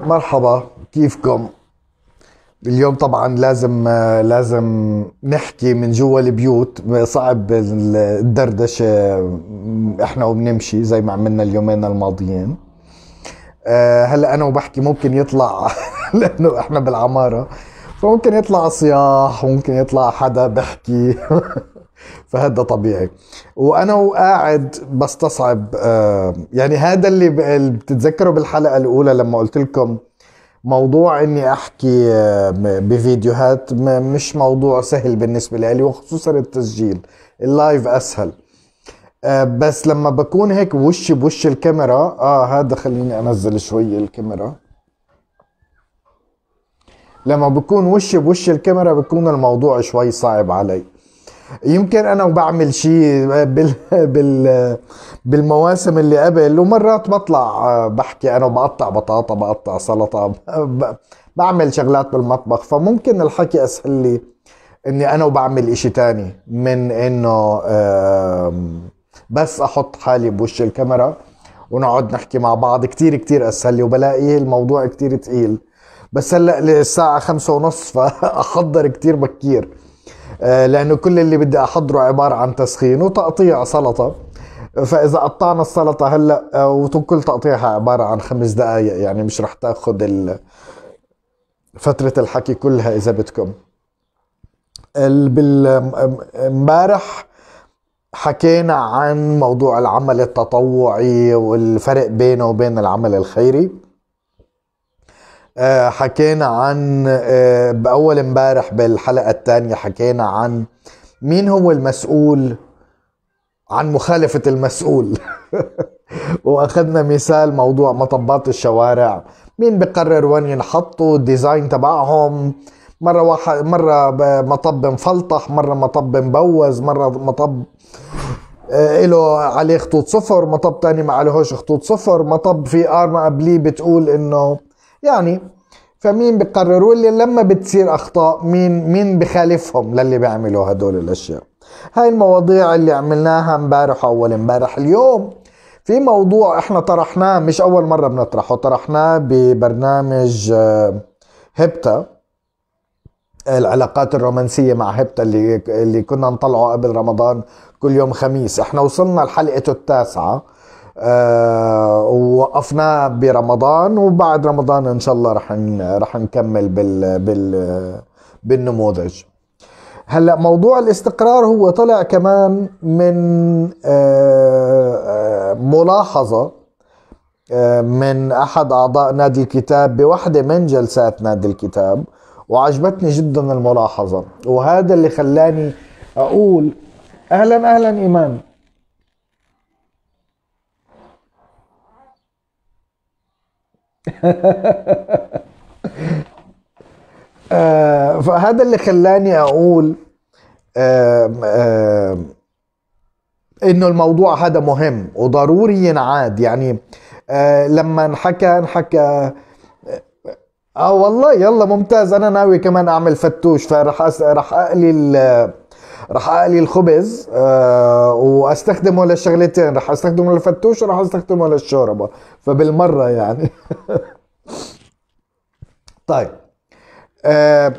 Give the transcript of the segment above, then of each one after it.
مرحبا كيفكم اليوم طبعا لازم لازم نحكي من جوا البيوت صعب الدردشه احنا وبنمشي زي ما عملنا اليومين الماضيين آه، هلا انا وبحكي ممكن يطلع لانه احنا بالعماره فممكن يطلع صياح وممكن يطلع حدا بحكي فهذا طبيعي وانا وقاعد بستصعب آه، يعني هذا اللي بتتذكروا بالحلقه الاولى لما قلت لكم موضوع اني احكي آه، بفيديوهات مش موضوع سهل بالنسبه لي وخصوصا التسجيل اللايف اسهل آه، بس لما بكون هيك وشي بوش الكاميرا اه هذا خليني انزل شوي الكاميرا لما بكون وشي بوش الكاميرا بكون الموضوع شوي صعب علي يمكن انا وبعمل شيء بال بال بالمواسم اللي قبل ومرات بطلع آه، بحكي انا بقطع بطاطا بقطع سلطه بعمل شغلات بالمطبخ فممكن الحكي اسهل لي اني انا وبعمل اشي تاني من انه بس احط حالي بوش الكاميرا ونقعد نحكي مع بعض كتير كتير اسهل لي وبلاقي الموضوع كتير تقيل بس هلا الساعة خمسة ونص فأحضر كتير بكير آه، لانه كل اللي بدي احضره عباره عن تسخين وتقطيع سلطه فاذا قطعنا السلطه هلا آه، وكل تقطيعها عباره عن خمس دقائق يعني مش رح تاخذ فتره الحكي كلها اذا بدكم امبارح حكينا عن موضوع العمل التطوعي والفرق بينه وبين العمل الخيري آه، حكينا عن آه، بأول امبارح بالحلقة الثانية حكينا عن مين هو المسؤول عن مخالفة المسؤول واخذنا مثال موضوع مطبات الشوارع مين بقرر وين ينحطوا الديزاين تبعهم مرة واحد مرة مطب مفلطح مرة مطب مبوز مرة مطب آه، إله عليه خطوط صفر مطب تاني ما عليهوش خطوط صفر مطب في ارما قبليه بتقول انه يعني فمين بيقرروا اللي لما بتصير اخطاء مين مين بخالفهم للي بيعملوا هدول الاشياء هاي المواضيع اللي عملناها امبارح اول امبارح اليوم في موضوع احنا طرحناه مش اول مره بنطرحه طرحناه ببرنامج آه، هبتا العلاقات الرومانسيه مع هبتا اللي اللي كنا نطلعه قبل رمضان كل يوم خميس احنا وصلنا لحلقته التاسعه آه، ووقفناه برمضان وبعد رمضان ان شاء الله رح رح نكمل بال بال بالنموذج هلا موضوع الاستقرار هو طلع كمان من آه، آه، ملاحظه من احد اعضاء نادي الكتاب بوحده من جلسات نادي الكتاب وعجبتني جدا الملاحظه وهذا اللي خلاني اقول اهلا اهلا ايمان آه، فهذا اللي خلاني اقول انه الموضوع هذا مهم وضروري ينعاد يعني آه، لما انحكى انحكى اه والله يلا ممتاز انا ناوي كمان اعمل فتوش فرح رح اقلي آه، راح اقلي الخبز آه واستخدمه للشغلتين راح استخدمه للفتوش وراح استخدمه للشوربه فبالمره يعني طيب آه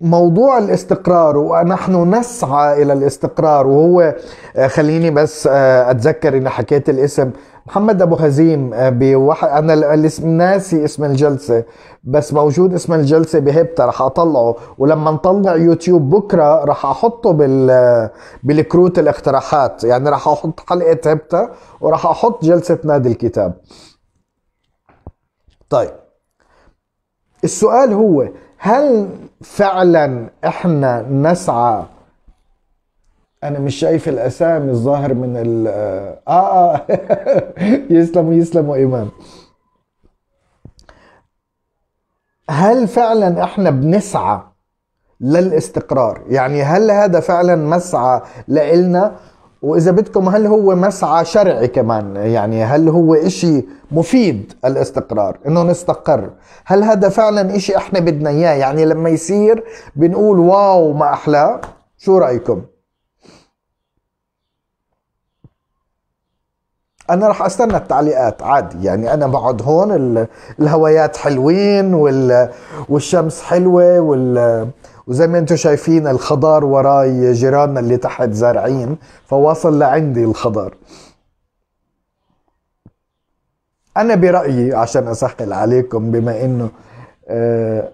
موضوع الاستقرار ونحن نسعى الى الاستقرار وهو آه، خليني بس آه، اتذكر اني حكيت الاسم محمد ابو هزيم آه، بواحد انا ناسي اسم الجلسه بس موجود اسم الجلسه بهبتا رح اطلعه ولما نطلع يوتيوب بكره رح احطه بال آه، بالكروت الاقتراحات يعني رح احط حلقه هبتا ورح احط جلسه نادي الكتاب طيب السؤال هو هل فعلا احنا نسعى انا مش شايف الاسامي الظاهر من ال اه اه يسلموا يسلموا ايمان هل فعلا احنا بنسعى للاستقرار يعني هل هذا فعلا مسعى لإلنا واذا بدكم هل هو مسعى شرعي كمان يعني هل هو اشي مفيد الاستقرار انه نستقر هل هذا فعلا اشي احنا بدنا اياه يعني لما يصير بنقول واو ما احلاه شو رايكم انا راح استنى التعليقات عادي يعني انا بقعد هون الهوايات حلوين والشمس حلوه وال وزي ما انتم شايفين الخضار وراي جيراننا اللي تحت زارعين فواصل لعندي الخضار انا برايي عشان اسهل عليكم بما انه آه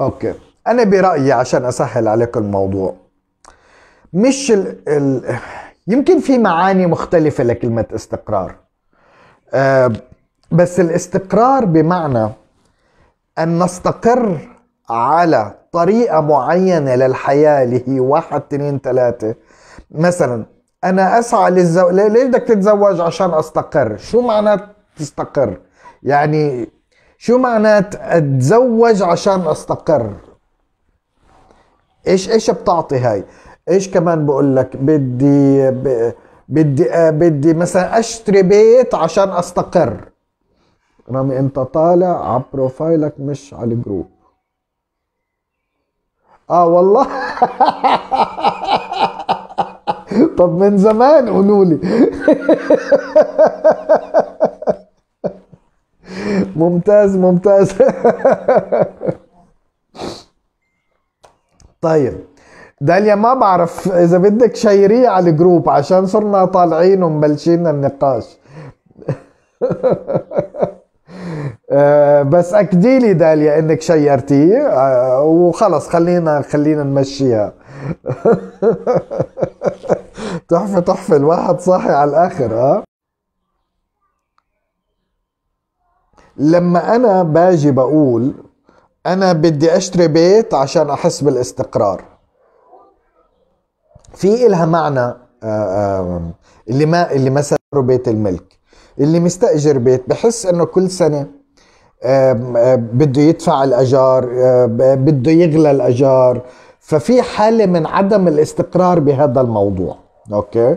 اوكي انا برايي عشان اسهل عليكم الموضوع مش ال, ال... يمكن في معاني مختلفة لكلمة استقرار أه بس الاستقرار بمعنى أن نستقر على طريقة معينة للحياة اللي هي واحد اثنين ثلاثة مثلا أنا أسعى للزواج ليه بدك تتزوج عشان أستقر شو معنى تستقر يعني شو معنى أتزوج عشان أستقر إيش إيش بتعطي هاي ايش كمان بقول لك بدي بدي آه، بدي مثلا اشتري بيت عشان استقر رامي انت طالع على بروفايلك مش على الجروب اه والله طب من زمان قولوا لي ممتاز ممتاز طيب داليا ما بعرف اذا بدك شيريه على الجروب عشان صرنا طالعين ومبلشين النقاش آه، بس اكدي لي داليا انك شيرتيه آه، وخلص خلينا خلينا نمشيها تحفه تحفه الواحد صاحي على الاخر ها آه. لما انا باجي بقول انا بدي اشتري بيت عشان احس بالاستقرار في إلها معنى آه، آه، اللي ما اللي سروا بيت الملك اللي مستأجر بيت بحس انه كل سنه آه، بده يدفع الاجار بده يغلى الاجار ففي حاله من عدم الاستقرار بهذا الموضوع اوكي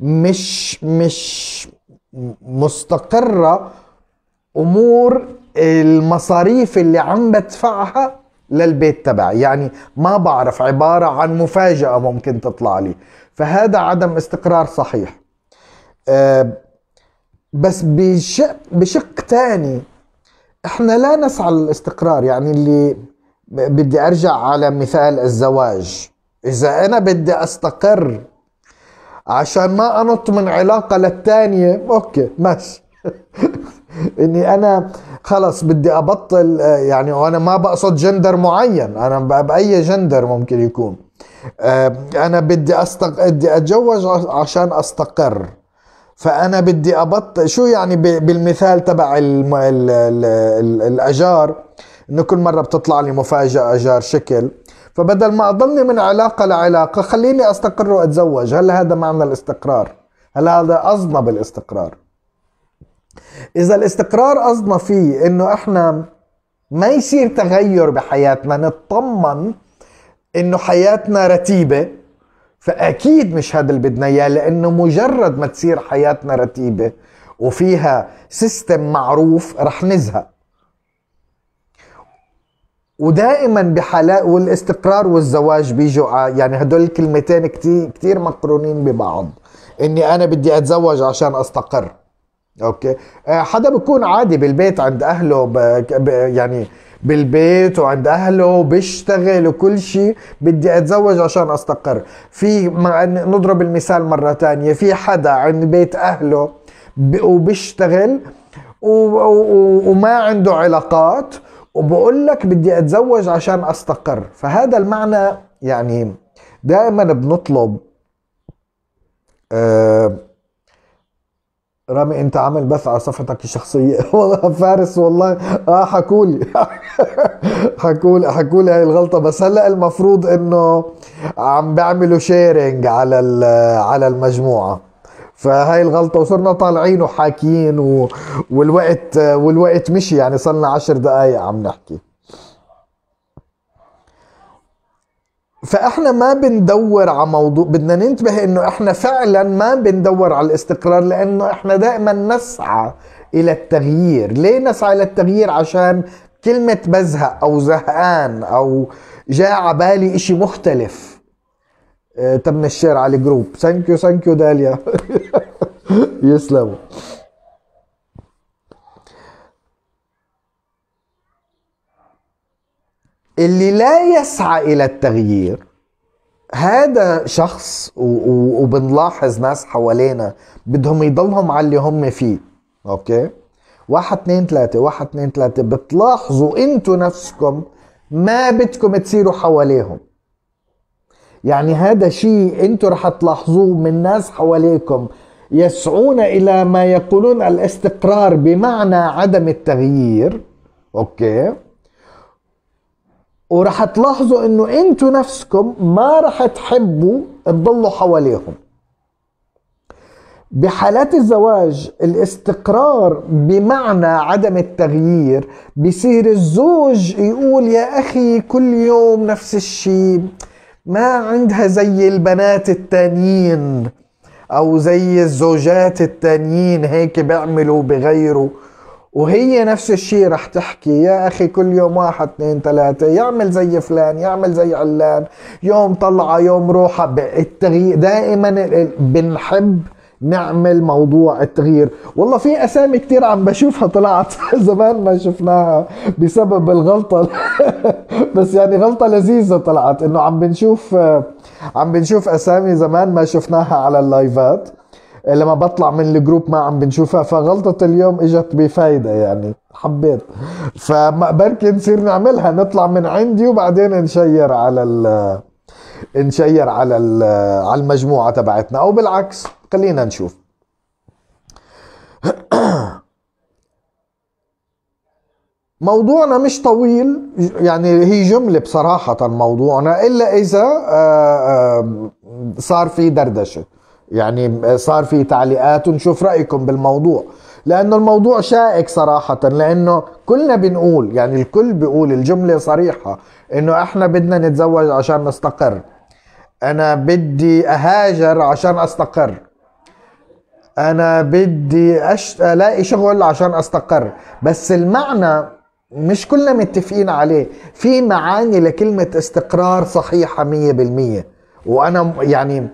مش مش مستقره امور المصاريف اللي عم بدفعها للبيت تبعي يعني ما بعرف عبارة عن مفاجأة ممكن تطلع لي فهذا عدم استقرار صحيح أه بس بشق, بشق تاني احنا لا نسعى للاستقرار يعني اللي بدي ارجع على مثال الزواج اذا انا بدي استقر عشان ما انط من علاقة للتانية اوكي ماشي اني انا خلص بدي ابطل آه، يعني وانا ما بقصد جندر معين انا باي جندر ممكن يكون آه، انا بدي استق بدي اتجوز عشان استقر فانا بدي ابطل شو يعني بالمثال تبع ال ال ال الاجار انه كل مره بتطلع لي مفاجاه اجار شكل فبدل ما اضلني من علاقه لعلاقه خليني استقر واتزوج هل هذا معنى الاستقرار هل هذا اصنع بالاستقرار اذا الاستقرار قصدنا فيه انه احنا ما يصير تغير بحياتنا نطمن انه حياتنا رتيبه فاكيد مش هذا اللي بدنا اياه لانه مجرد ما تصير حياتنا رتيبه وفيها سيستم معروف رح نزهق ودائما بحالات والاستقرار والزواج بيجوا آه، يعني هدول الكلمتين كتير كتير مقرونين ببعض اني انا بدي اتزوج عشان استقر اوكي آه، حدا بيكون عادي بالبيت عند اهله ب... ب... يعني بالبيت وعند اهله بيشتغل وكل شيء بدي اتزوج عشان استقر في نضرب المثال مره تانية في حدا عند بيت اهله ب... وبيشتغل و... و... وما عنده علاقات وبقول لك بدي اتزوج عشان استقر فهذا المعنى يعني دائما بنطلب أه رامي انت عامل بث على صفحتك الشخصيه والله فارس والله اه حكولي حكولي حكولي هاي الغلطه بس هلا المفروض انه عم بيعملوا شيرنج على على المجموعه فهاي الغلطه وصرنا طالعين وحاكيين والوقت والوقت مشي يعني صرنا عشر دقائق عم نحكي فاحنا ما بندور على موضوع بدنا ننتبه انه احنا فعلا ما بندور على الاستقرار لانه احنا دائما نسعى الى التغيير ليه نسعى الى التغيير عشان كلمة بزهق او زهقان او جاء على بالي اشي مختلف تم آه، الشير على الجروب ثانك يو ثانك يو داليا يسلموا اللي لا يسعى الى التغيير هذا شخص وبنلاحظ ناس حوالينا بدهم يضلهم على اللي هم فيه اوكي واحد اثنين ثلاثة واحد اثنين ثلاثة بتلاحظوا انتو نفسكم ما بدكم تصيروا حواليهم يعني هذا شيء انتو رح تلاحظوه من ناس حواليكم يسعون الى ما يقولون الاستقرار بمعنى عدم التغيير اوكي وراح تلاحظوا انه انتوا نفسكم ما راح تحبوا تضلوا حواليهم بحالات الزواج الاستقرار بمعنى عدم التغيير بصير الزوج يقول يا أخي كل يوم نفس الشيء ما عندها زي البنات التانيين أو زي الزوجات التانيين هيك بيعملوا بغيروا وهي نفس الشيء رح تحكي يا اخي كل يوم واحد اثنين ثلاثة يعمل زي فلان يعمل زي علان يوم طلعة يوم روحة التغيير دائما بنحب نعمل موضوع التغيير والله في اسامي كتير عم بشوفها طلعت زمان ما شفناها بسبب الغلطة بس يعني غلطة لذيذة طلعت انه عم بنشوف عم بنشوف اسامي زمان ما شفناها على اللايفات لما بطلع من الجروب ما عم بنشوفها فغلطة اليوم اجت بفايدة يعني حبيت فبركي نصير نعملها نطلع من عندي وبعدين نشير على ال نشير على على المجموعة تبعتنا او بالعكس خلينا نشوف موضوعنا مش طويل يعني هي جملة بصراحة موضوعنا إلا إذا آه، آه، صار في دردشة يعني صار في تعليقات ونشوف رايكم بالموضوع لانه الموضوع شائك صراحه لانه كلنا بنقول يعني الكل بيقول الجمله صريحه انه احنا بدنا نتزوج عشان نستقر انا بدي اهاجر عشان استقر انا بدي أش... الاقي شغل عشان استقر بس المعنى مش كلنا متفقين عليه في معاني لكلمة استقرار صحيحة 100% وأنا يعني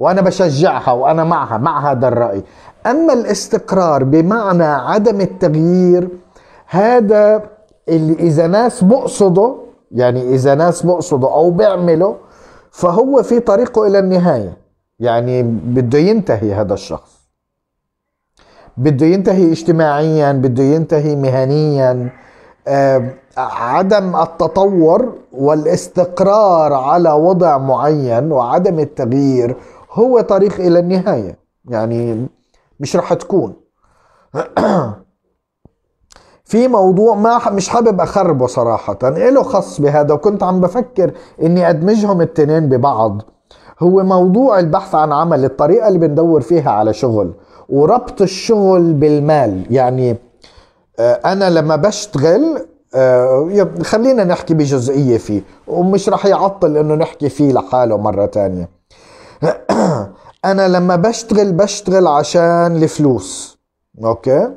وانا بشجعها وانا معها مع هذا الراي اما الاستقرار بمعنى عدم التغيير هذا اللي اذا ناس بقصده يعني اذا ناس بقصده او بيعمله فهو في طريقه الى النهايه يعني بده ينتهي هذا الشخص بده ينتهي اجتماعيا بده ينتهي مهنيا آه، عدم التطور والاستقرار على وضع معين وعدم التغيير هو طريق إلى النهاية يعني مش راح تكون في موضوع ما مش حابب اخربه صراحة له خص بهذا وكنت عم بفكر اني ادمجهم التنين ببعض هو موضوع البحث عن عمل الطريقة اللي بندور فيها على شغل وربط الشغل بالمال يعني آه، انا لما بشتغل آه، خلينا نحكي بجزئية فيه ومش رح يعطل انه نحكي فيه لحاله مرة تانية انا لما بشتغل بشتغل عشان الفلوس اوكي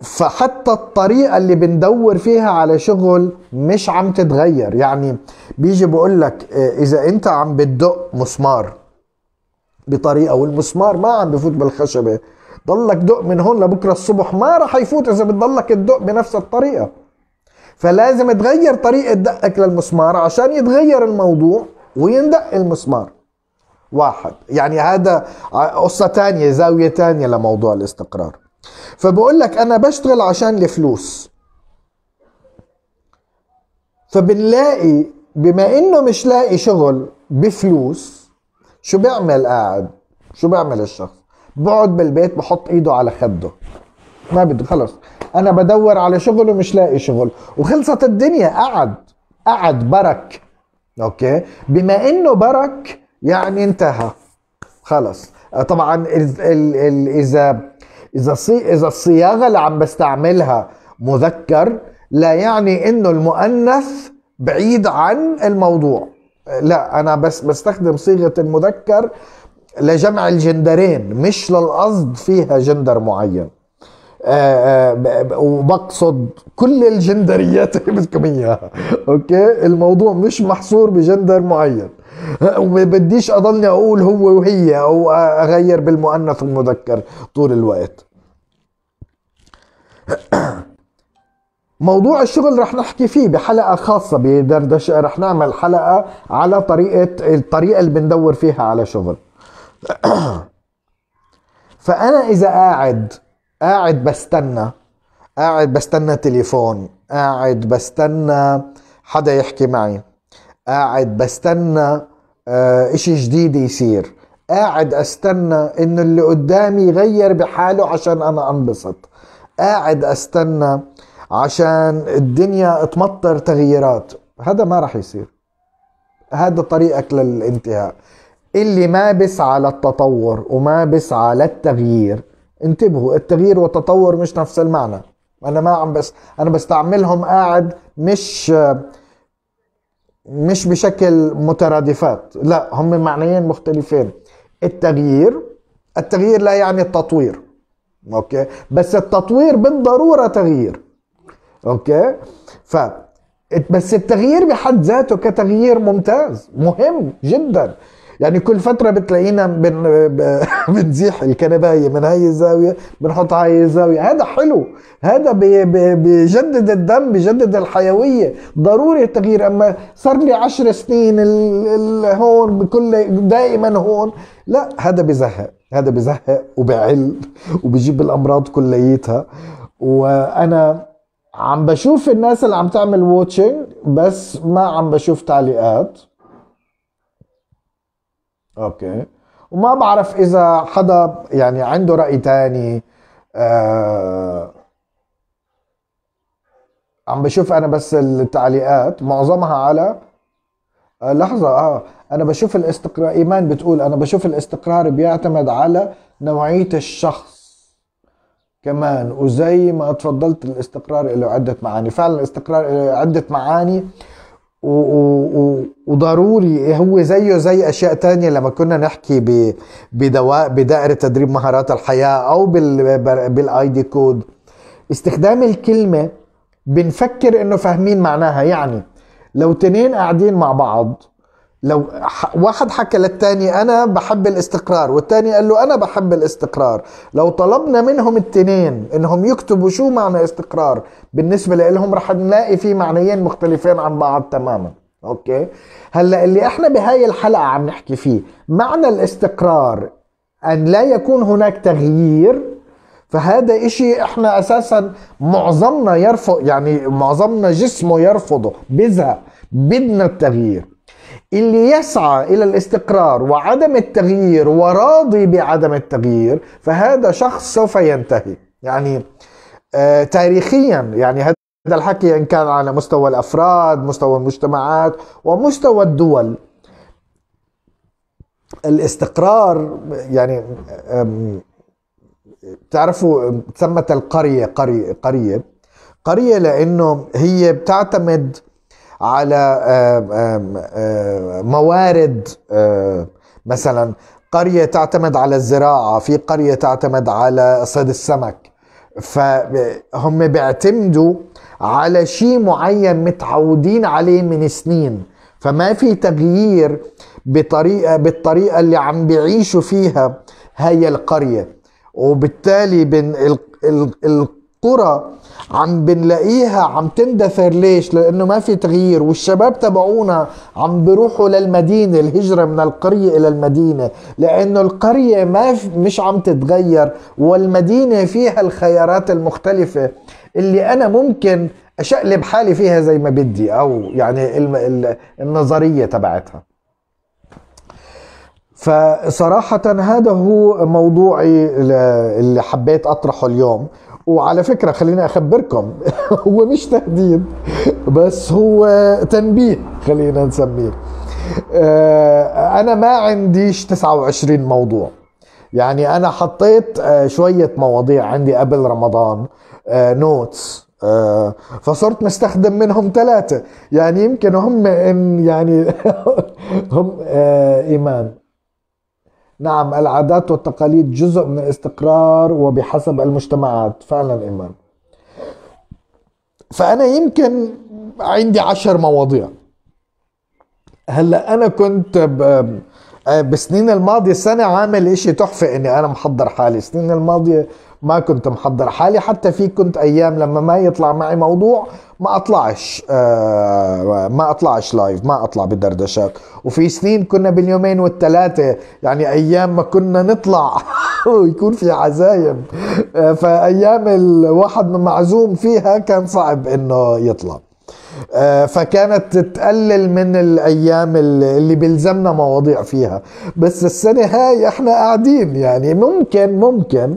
فحتى الطريقة اللي بندور فيها على شغل مش عم تتغير يعني بيجي بقول لك آه، إذا أنت عم بتدق مسمار بطريقة والمسمار ما عم بفوت بالخشبة ضلك دق من هون لبكرة الصبح ما رح يفوت إذا بتضلك تدق بنفس الطريقة فلازم تغير طريقة دقك للمسمار عشان يتغير الموضوع ويندق المسمار واحد يعني هذا قصة تانية زاوية تانية لموضوع الاستقرار فبقول لك أنا بشتغل عشان الفلوس فبنلاقي بما إنه مش لاقي شغل بفلوس شو بيعمل قاعد شو بيعمل الشخص بقعد بالبيت بحط ايده على خده ما بده خلص انا بدور على شغل ومش لاقي شغل وخلصت الدنيا قعد قعد برك اوكي بما انه برك يعني انتهى خلص آه، طبعا اذا اذا اذا الصياغه اللي عم بستعملها مذكر لا يعني انه المؤنث بعيد عن الموضوع لا انا بس بستخدم صيغه المذكر لجمع الجندرين مش للقصد فيها جندر معين آه، آه، وبقصد كل الجندريات اللي بدكم اياها اوكي الموضوع مش محصور بجندر معين وما بديش اضلني اقول هو وهي او اغير بالمؤنث والمذكر طول الوقت موضوع الشغل رح نحكي فيه بحلقه خاصه بدردشه رح نعمل حلقه على طريقه الطريقه اللي بندور فيها على شغل فانا اذا قاعد قاعد بستنى قاعد بستنى تليفون قاعد بستنى حدا يحكي معي قاعد بستنى آه، اشي جديد يصير قاعد استنى انه اللي قدامي يغير بحاله عشان انا انبسط قاعد استنى عشان الدنيا تمطر تغييرات هذا ما راح يصير هذا طريقك للانتهاء اللي ما بسعى للتطور وما بسعى للتغيير انتبهوا التغيير والتطور مش نفس المعنى انا ما عم بس انا بستعملهم قاعد مش مش بشكل مترادفات لا هم معنيين مختلفين التغيير التغيير لا يعني التطوير اوكي بس التطوير بالضروره تغيير اوكي ف بس التغيير بحد ذاته كتغيير ممتاز مهم جدا يعني كل فتره بتلاقينا بن بنزيح الكنبايه من هاي الزاويه بنحط هاي الزاويه هذا حلو هذا بي بيجدد الدم بيجدد الحيويه ضروري التغيير اما صار لي عشر سنين هون بكل دائما هون لا هذا بزهق هذا بزهق وبعل وبجيب الامراض كليتها وانا عم بشوف الناس اللي عم تعمل ووتشنج بس ما عم بشوف تعليقات اوكي وما بعرف اذا حدا يعني عنده راي تاني آه عم بشوف انا بس التعليقات معظمها على آه لحظة اه انا بشوف الاستقرار ايمان بتقول انا بشوف الاستقرار بيعتمد على نوعية الشخص كمان وزي ما تفضلت الاستقرار له عدة معاني فعلا الاستقرار له عدة معاني آه و... و... و وضروري هو زيه زي اشياء تانية لما كنا نحكي ب... بدواء بدائرة تدريب مهارات الحياة او بال... بالاي دي كود استخدام الكلمة بنفكر انه فاهمين معناها يعني لو تنين قاعدين مع بعض لو واحد حكى للتاني أنا بحب الاستقرار والتاني قال له أنا بحب الاستقرار لو طلبنا منهم التنين إنهم يكتبوا شو معنى استقرار بالنسبة لهم رح نلاقي في معنيين مختلفين عن بعض تماما أوكي هلأ اللي إحنا بهاي الحلقة عم نحكي فيه معنى الاستقرار أن لا يكون هناك تغيير فهذا إشي إحنا أساسا معظمنا يرفض يعني معظمنا جسمه يرفضه بزهق بدنا التغيير اللي يسعى الى الاستقرار وعدم التغيير وراضي بعدم التغيير فهذا شخص سوف ينتهي يعني آه تاريخيا يعني هذا الحكي ان كان على مستوى الافراد مستوى المجتمعات ومستوى الدول الاستقرار يعني بتعرفوا ثمة القريه قريه قريه قريه لانه هي بتعتمد على آه، آه، آه، موارد مثلا قرية تعتمد على الزراعة في قرية تعتمد على صيد السمك فهم بيعتمدوا على شيء معين متعودين عليه من سنين فما في تغيير بطريقة بالطريقة اللي عم بيعيشوا فيها هاي القرية وبالتالي بن كرة عم بنلاقيها عم تندثر ليش؟ لأنه ما في تغيير والشباب تبعونا عم بروحوا للمدينة الهجرة من القرية إلى المدينة لأنه القرية ما مش عم تتغير والمدينة فيها الخيارات المختلفة اللي أنا ممكن أشقلب حالي فيها زي ما بدي أو يعني النظرية تبعتها فصراحة هذا هو موضوعي اللي حبيت أطرحه اليوم وعلى فكره خليني اخبركم هو مش تهديد بس هو تنبيه خلينا نسميه آه، انا ما عنديش 29 موضوع يعني انا حطيت آه، شويه مواضيع عندي قبل رمضان نوتس آه، فصرت مستخدم منهم ثلاثة يعني يمكن هم إن يعني هم إيمان نعم العادات والتقاليد جزء من الاستقرار وبحسب المجتمعات فعلا إيمان فأنا يمكن عندي عشر مواضيع هلا أنا كنت آه، بسنين الماضية سنة عامل اشي تحفة اني انا محضر حالي السنين الماضية ما كنت محضر حالي حتى في كنت ايام لما ما يطلع معي موضوع ما اطلعش آه ما اطلعش لايف ما اطلع بدردشات وفي سنين كنا باليومين والثلاثه يعني ايام ما كنا نطلع ويكون في عزايم آه فايام الواحد معزوم فيها كان صعب انه يطلع آه، فكانت تقلل من الايام اللي بيلزمنا مواضيع فيها بس السنه هاي احنا قاعدين يعني ممكن ممكن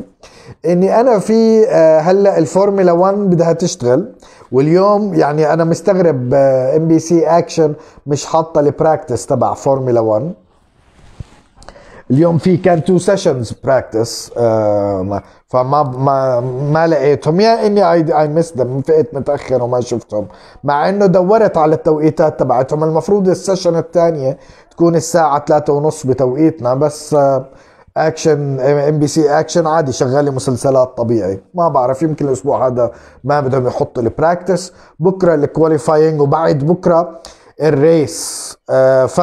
اني انا في آه، هلا الفورمولا 1 بدها تشتغل واليوم يعني انا مستغرب ام بي سي اكشن مش حاطه البراكتس تبع فورمولا 1 اليوم في كان تو سيشنز براكتس فما ما, ما لقيتهم يا اني اي مس ذم فقت متاخر وما شفتهم مع انه دورت على التوقيتات تبعتهم المفروض السيشن الثانيه تكون الساعه 3 ونص بتوقيتنا بس اكشن ام بي سي اكشن عادي شغاله مسلسلات طبيعي ما بعرف يمكن الاسبوع هذا ما بدهم يحطوا البراكتس بكره الكواليفاينج وبعد بكره الريس آه ف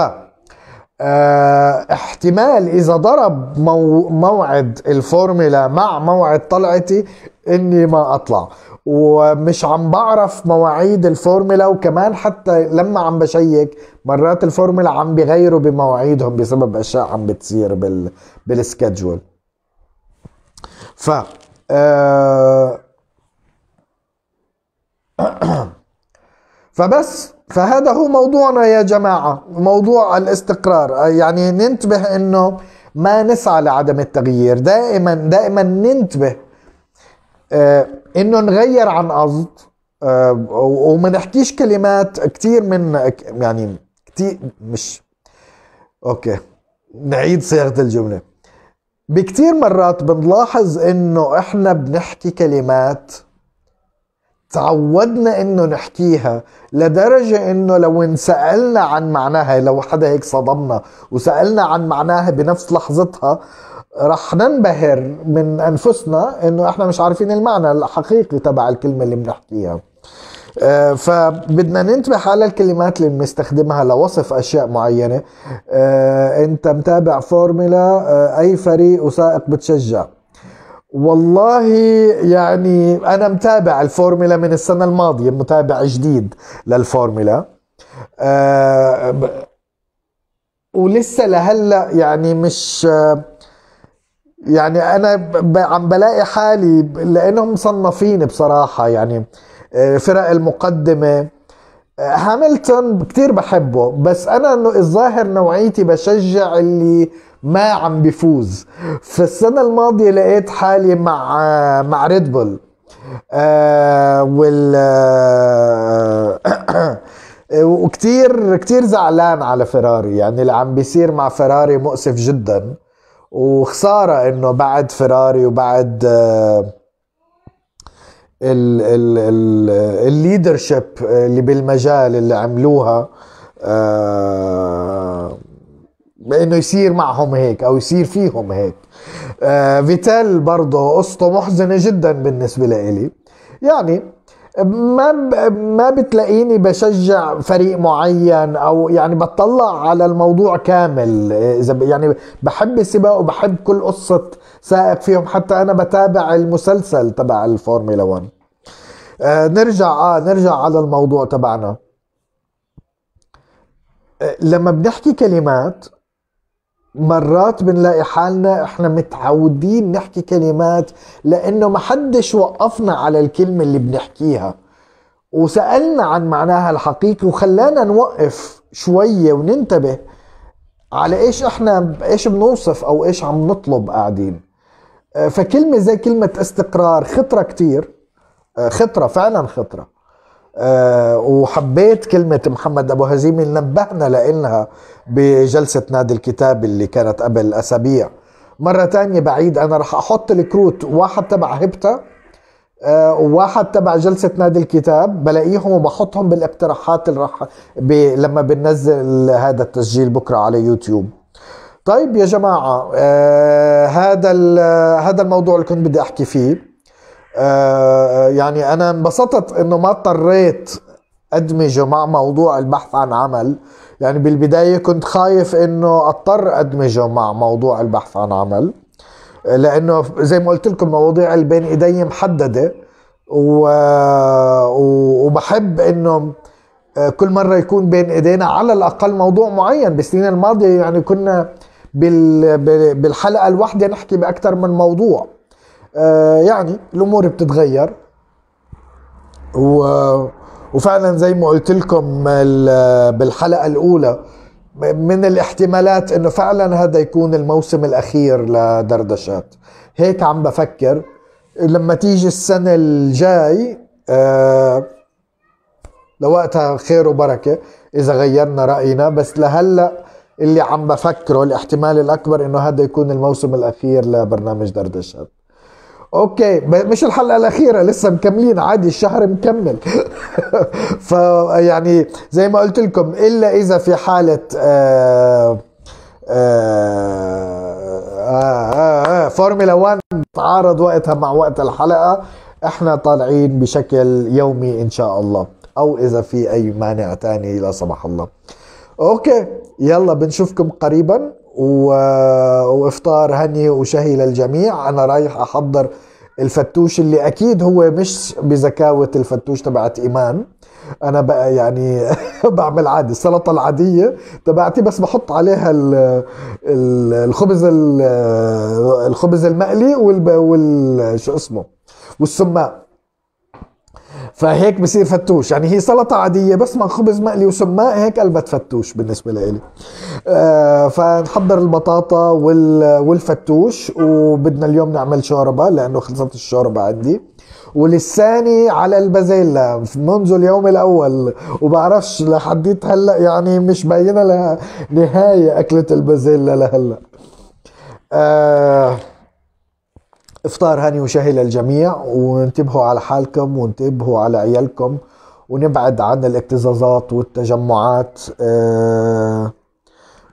اه احتمال اذا ضرب مو موعد الفورمولا مع موعد طلعتي اني ما اطلع ومش عم بعرف مواعيد الفورمولا وكمان حتى لما عم بشيك مرات الفورمولا عم بغيروا بمواعيدهم بسبب اشياء عم بتصير بال بالسكجول ف اه فبس فهذا هو موضوعنا يا جماعة موضوع الاستقرار يعني ننتبه أنه ما نسعى لعدم التغيير دائما دائما ننتبه آه، انه نغير عن قصد آه، وما نحكيش كلمات كتير من يعني كتير مش اوكي نعيد صياغه الجمله بكتير مرات بنلاحظ انه احنا بنحكي كلمات تعودنا انه نحكيها لدرجة انه لو انسألنا عن معناها لو حدا هيك صدمنا وسألنا عن معناها بنفس لحظتها رح ننبهر من انفسنا انه احنا مش عارفين المعنى الحقيقي تبع الكلمة اللي بنحكيها آه، فبدنا ننتبه على الكلمات اللي بنستخدمها لوصف اشياء معينه آه، انت متابع فورمولا آه، اي فريق وسائق بتشجع والله يعني انا متابع الفورمولا من السنه الماضيه متابع جديد للفورمولا أه ولسه لهلا يعني مش آه، يعني انا عم بلاقي حالي لانهم مصنفين بصراحه يعني آه، فرق المقدمه آه، هاملتون كتير بحبه بس انا الظاهر نوعيتي بشجع اللي ما عم بيفوز في السنة الماضية لقيت حالي مع مع ريد بول آه وال آه، وكتير كتير زعلان على فيراري يعني اللي عم بيصير مع فيراري مؤسف جدا وخسارة انه بعد فيراري وبعد آه الليدرشيب اللي بالمجال اللي عملوها آه بانه يصير معهم هيك او يصير فيهم هيك آه فيتال برضه قصته محزنه جدا بالنسبه لإلي يعني ما ما بتلاقيني بشجع فريق معين او يعني بطلع على الموضوع كامل آه، اذا يعني بحب السباق وبحب كل قصه سائق فيهم حتى انا بتابع المسلسل تبع الفورمولا 1 آه نرجع اه نرجع على الموضوع تبعنا آه لما بنحكي كلمات مرات بنلاقي حالنا احنا متعودين نحكي كلمات لانه ما حدش وقفنا على الكلمه اللي بنحكيها وسالنا عن معناها الحقيقي وخلانا نوقف شويه وننتبه على ايش احنا ايش بنوصف او ايش عم نطلب قاعدين آه، فكلمه زي كلمه استقرار خطره كتير آه، خطره فعلا خطره أه وحبيت كلمة محمد أبو هزيمي نبهنا لإنها بجلسة نادي الكتاب اللي كانت قبل أسابيع مرة تانية بعيد أنا رح أحط الكروت واحد تبع هبتا أه وواحد تبع جلسة نادي الكتاب بلاقيهم وبحطهم بالاقتراحات اللي رح ب... لما بنزل هذا التسجيل بكرة على يوتيوب طيب يا جماعة آه هذا هذا الموضوع اللي كنت بدي أحكي فيه آه، يعني انا انبسطت انه ما اضطريت ادمجه مع موضوع البحث عن عمل يعني بالبدايه كنت خايف انه اضطر ادمجه مع موضوع البحث عن عمل لانه زي ما قلت لكم مواضيع اللي بين ايدي محدده و... وبحب انه آه، كل مره يكون بين ايدينا على الاقل موضوع معين بالسنين الماضيه يعني كنا بال... بالحلقه الواحده نحكي باكثر من موضوع آه، يعني الامور بتتغير و وفعلا زي ما قلت لكم بالحلقه الاولى من الاحتمالات انه فعلا هذا يكون الموسم الاخير لدردشات هيك عم بفكر لما تيجي السنه الجاي آه، لوقتها خير وبركه اذا غيرنا راينا بس لهلا اللي عم بفكره الاحتمال الاكبر انه هذا يكون الموسم الاخير لبرنامج دردشات اوكي مش الحلقه الاخيره لسه مكملين عادي الشهر مكمل فيعني زي ما قلت لكم الا اذا في حاله آه آه آه, آه،, آه، فورمولا 1 تعارض وقتها مع وقت الحلقه احنا طالعين بشكل يومي ان شاء الله او اذا في اي مانع تاني لا سمح الله اوكي يلا بنشوفكم قريبا و... وافطار هني وشهي للجميع انا رايح احضر الفتوش اللي اكيد هو مش بزكاوة الفتوش تبعت ايمان انا بقى يعني بعمل عادي السلطة العادية تبعتي بس بحط عليها الـ الـ الخبز الخبز المقلي والشو اسمه والسماق فهيك بصير فتوش يعني هي سلطة عادية بس مع خبز مقلي وسماء هيك قلبت فتوش بالنسبة لإلي آه فنحضر البطاطا والفتوش وبدنا اليوم نعمل شوربة لأنه خلصت الشوربة عندي ولساني على البازيلا منذ اليوم الاول وبعرفش لحديت هلا يعني مش باينه لها نهايه اكله البازيلا لهلا آه افطار هاني وشهي للجميع وانتبهوا على حالكم وانتبهوا على عيالكم ونبعد عن الاكتظاظات والتجمعات آه،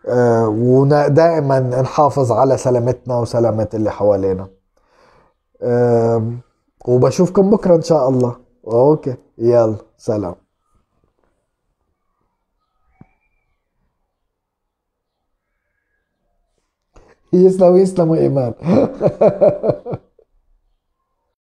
آه، ودائما نحافظ على سلامتنا وسلامة اللي حوالينا وبشوفكم بكرة إن شاء الله أوكي يلا سلام Y es la vista muy mal.